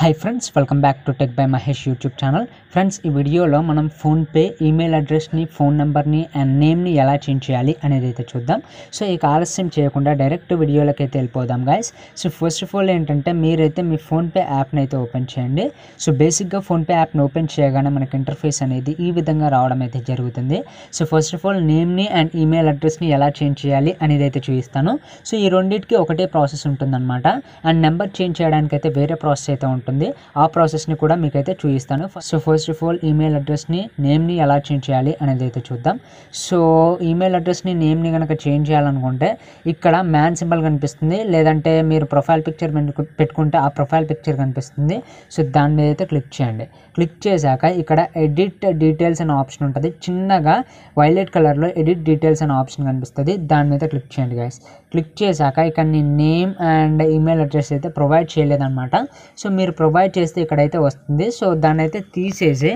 hi friends welcome back to tech by Mahesh YouTube channel friends ఈ వీడియోలో మనం PhonePe email అడ్రస్ని ఫోన్ నెంబర్ని అండ్ నేమ్ని ఎలా చేంజ్ చేయాలి అనేది అయితే చూద్దాం సో ఇక ఆలస్యం చేయకుండా డైరెక్ట్ వీడియోలోకి అయితే వెళ్ళిపోదాం guys so first of all ఏంటంటే మీరైతే మీ ఫోన్పే యాప్ని అయితే ఓపెన్ చేయండి సో బేసిక్గా ఫోన్పే యాప్ని ఓపెన్ చేయగానే మనకి ఇంటర్ఫేస్ అనేది ఈ విధంగా రావడం అయితే జరుగుతుంది సో ఫస్ట్ ఆఫ్ ఆల్ నేమ్ని అండ్ ఈమెయిల్ అడ్రస్ని ఎలా చేంజ్ చేయాలి అనేది అయితే చూపిస్తాను సో ఈ రెండింటికి ఒకటే ప్రాసెస్ ఉంటుందన్నమాట అండ్ నెంబర్ చేంజ్ చేయడానికి అయితే వేరే ప్రాసెస్ అయితే ఉంటుంది ఆ ప్రాసెస్ని కూడా మీకైతే చూపిస్తాను first first of all email అడ్రస్ని నేమ్ని ఎలా చేంజ్ చేయాలి అనేది అయితే చూద్దాం సో ఈమెయిల్ అడ్రస్ని నేమ్ని కనుక చేంజ్ చేయాలనుకుంటే ఇక్కడ మ్యాన్ సింబల్ కనిపిస్తుంది లేదంటే మీరు ప్రొఫైల్ పిక్చర్ పెట్టుకుంటే ఆ ప్రొఫైల్ పిక్చర్ కనిపిస్తుంది సో దాని మీద అయితే క్లిక్ చేయండి క్లిక్ చేశాక ఇక్కడ ఎడిట్ డీటెయిల్స్ అనే ఆప్షన్ ఉంటుంది చిన్నగా వైలెట్ కలర్లో ఎడిట్ డీటెయిల్స్ అనే ఆప్షన్ కనిపిస్తుంది దాని మీద క్లిక్ చేయండి గైస్ క్లిక్ చేశాక ఇక్కడ నేను నేమ్ అండ్ ఈమెయిల్ అడ్రస్ అయితే ప్రొవైడ్ చేయలేదన్నమాట సో మీరు ప్రొవైడ్ చేస్తే ఇక్కడైతే వస్తుంది సో దాన్ని అయితే తీసేసి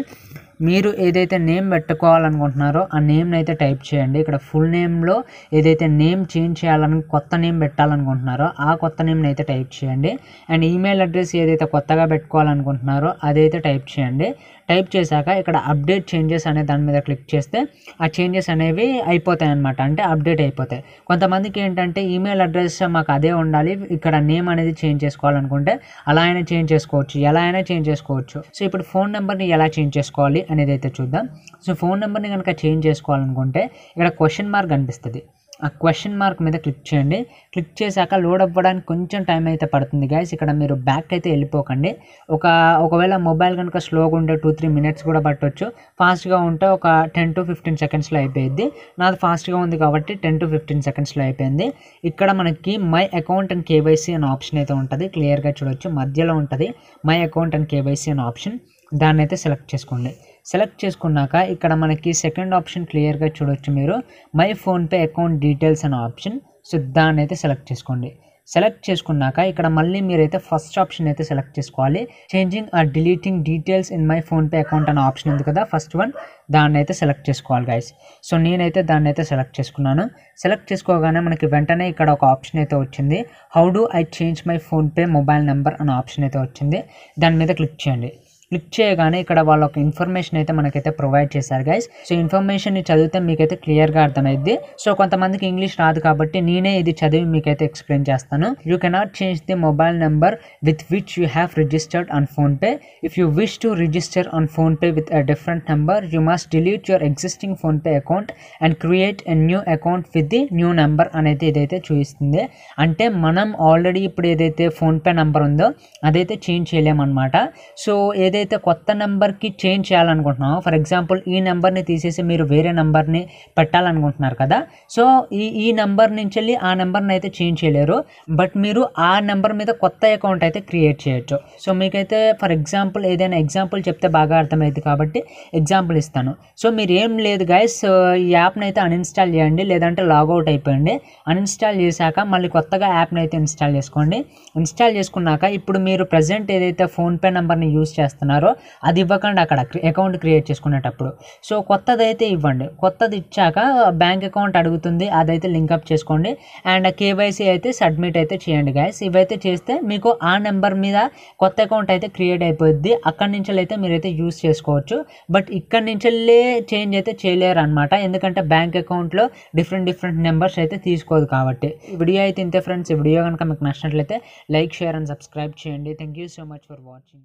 మీరు ఏదైతే నేమ్ పెట్టుకోవాలనుకుంటున్నారో ఆ నేమ్ని అయితే టైప్ చేయండి ఇక్కడ ఫుల్ నేమ్లో ఏదైతే నేమ్ చేంజ్ చేయాలని కొత్త నేమ్ పెట్టాలనుకుంటున్నారో ఆ కొత్త నేమ్ని అయితే టైప్ చేయండి అండ్ ఈమెయిల్ అడ్రస్ ఏదైతే కొత్తగా పెట్టుకోవాలనుకుంటున్నారో అదైతే టైప్ చేయండి టైప్ చేశాక ఇక్కడ అప్డేట్ చేంజెస్ అనే దాని మీద క్లిక్ చేస్తే ఆ చేంజెస్ అనేవి అయిపోతాయి అనమాట అంటే అప్డేట్ అయిపోతాయి కొంతమందికి ఏంటంటే ఈమెయిల్ అడ్రస్ మాకు అదే ఉండాలి ఇక్కడ నేమ్ అనేది చేంజ్ చేసుకోవాలనుకుంటే అలా అయినా చేంజ్ చేసుకోవచ్చు ఎలా అయినా చేంజ్ చేసుకోవచ్చు సో ఇప్పుడు ఫోన్ నెంబర్ని ఎలా చేంజ్ చేసుకోవాలి అనేది అయితే చూద్దాం సో ఫోన్ నెంబర్ని కనుక చేంజ్ చేసుకోవాలనుకుంటే ఇక్కడ క్వశ్చన్ మార్క్ అనిపిస్తుంది ఆ క్వశ్చన్ మార్క్ మీద క్లిక్ చేయండి క్లిక్ చేశాక లోడ్ అవ్వడానికి కొంచెం టైం అయితే పడుతుంది గాయస్ ఇక్కడ మీరు బ్యాక్ అయితే వెళ్ళిపోకండి ఒక ఒకవేళ మొబైల్ కనుక స్లోగా ఉంటే టూ త్రీ మినిట్స్ కూడా పట్టవచ్చు ఫాస్ట్గా ఉంటే ఒక టెన్ టు ఫిఫ్టీన్ సెకండ్స్లో అయిపోయింది నాది ఫాస్ట్గా ఉంది కాబట్టి టెన్ టు ఫిఫ్టీన్ సెకండ్స్లో అయిపోయింది ఇక్కడ మనకి మై అకౌంట్ అండ్ కేవైసీ అనే ఆప్షన్ అయితే ఉంటుంది క్లియర్గా చూడొచ్చు మధ్యలో ఉంటుంది మై అకౌంట్ అండ్ కేవైసీ అనే ఆప్షన్ దాన్ని అయితే సెలెక్ట్ చేసుకోండి సెలెక్ట్ చేసుకున్నాక ఇక్కడ మనకి సెకండ్ ఆప్షన్ క్లియర్గా చూడొచ్చు మీరు మై ఫోన్పే అకౌంట్ డీటెయిల్స్ అనే ఆప్షన్ సో దాన్ని అయితే సెలెక్ట్ చేసుకోండి సెలెక్ట్ చేసుకున్నాక ఇక్కడ మళ్ళీ మీరైతే ఫస్ట్ ఆప్షన్ అయితే సెలెక్ట్ చేసుకోవాలి changing or deleting details in my PhonePe account అనే ఆప్షన్ ఉంది కదా ఫస్ట్ వన్ దాన్ని అయితే సెలెక్ట్ చేసుకోవాలి గాయస్ సో నేనైతే దాన్ని అయితే సెలెక్ట్ చేసుకున్నాను సెలెక్ట్ చేసుకోగానే మనకి వెంటనే ఇక్కడ ఒక ఆప్షన్ అయితే వచ్చింది how do I change my PhonePe mobile number అనే ఆప్షన్ అయితే వచ్చింది దాని మీద క్లిక్ చేయండి క్లిక్ చేయగానే ఇక్కడ వాళ్ళ ఒక ఇన్ఫర్మేషన్ అయితే మనకైతే ప్రొవైడ్ చేశారు గైస్ సో ఇన్ఫర్మేషన్ చదివితే మీకైతే క్లియర్గా అర్థమైద్ది సో కొంతమందికి ఇంగ్లీష్ రాదు కాబట్టి నేనే ఇది చదివి మీకైతే ఎక్స్ప్లెయిన్ చేస్తాను you cannot change the mobile number with which you have registered on PhonePe if you wish to register on PhonePe with a different number you must delete your existing PhonePe account and create a new account with the new number అనేది ఇదైతే చూపిస్తుంది అంటే మనం already ఇప్పుడు ఏదైతే PhonePe number ఉందో అదైతే change చేయలేమన్నమాట so ఏదైతే ఏదైతే కొత్త నెంబర్కి చేంజ్ చేయాలనుకుంటున్నామో ఫర్ ఎగ్జాంపుల్ ఈ నెంబర్ని తీసేసి మీరు వేరే నెంబర్ని పెట్టాలనుకుంటున్నారు కదా సో ఈ ఈ నెంబర్ నుంచి వెళ్ళి ఆ నెంబర్ని అయితే చేంజ్ చేయలేరు బట్ మీరు ఆ నెంబర్ మీద కొత్త అకౌంట్ అయితే క్రియేట్ చేయొచ్చు సో మీకైతే ఫర్ ఎగ్జాంపుల్ ఏదైనా ఎగ్జాంపుల్ చెప్తే బాగా అర్థమైంది కాబట్టి ఎగ్జాంపుల్ ఇస్తాను సో మీరు ఏం లేదు గాయస్ ఈ యాప్ని అయితే అన్ఇన్స్టాల్ చేయండి లేదంటే లాగౌట్ అయిపోయండి అన్ఇన్స్టాల్ చేశాక మళ్ళీ కొత్తగా యాప్ని అయితే ఇన్స్టాల్ చేసుకోండి ఇన్స్టాల్ చేసుకున్నాక ఇప్పుడు మీరు ప్రజెంట్ ఏదైతే ఫోన్పే నెంబర్ని యూస్ చేస్తున్నారో ఉన్నారో అది ఇవ్వకండి అక్కడ అకౌంట్ క్రియేట్ చేసుకునేటప్పుడు సో కొత్తది అయితే ఇవ్వండి కొత్తది ఇచ్చాక బ్యాంక్ అకౌంట్ అడుగుతుంది అదైతే లింక్అప్ చేసుకోండి అండ్ కేవైసీ అయితే సబ్మిట్ అయితే చేయండి గాయస్ ఇవైతే చేస్తే మీకు ఆ నెంబర్ మీద కొత్త అకౌంట్ అయితే క్రియేట్ అయిపోద్ది అక్కడి నుంచి అయితే మీరైతే యూస్ చేసుకోవచ్చు బట్ ఇక్కడి నుంచి చేంజ్ అయితే చేయలేరు అనమాట ఎందుకంటే బ్యాంక్ అకౌంట్లో డిఫరెంట్ డిఫరెంట్ నెంబర్స్ అయితే తీసుకోదు కాబట్టి వీడియో అయితే ఇంతే ఫ్రెండ్స్ ఈ వీడియో కనుక మీకు నచ్చినట్లయితే లైక్ షేర్ అండ్ సబ్స్క్రైబ్ చేయండి thank you so much for watching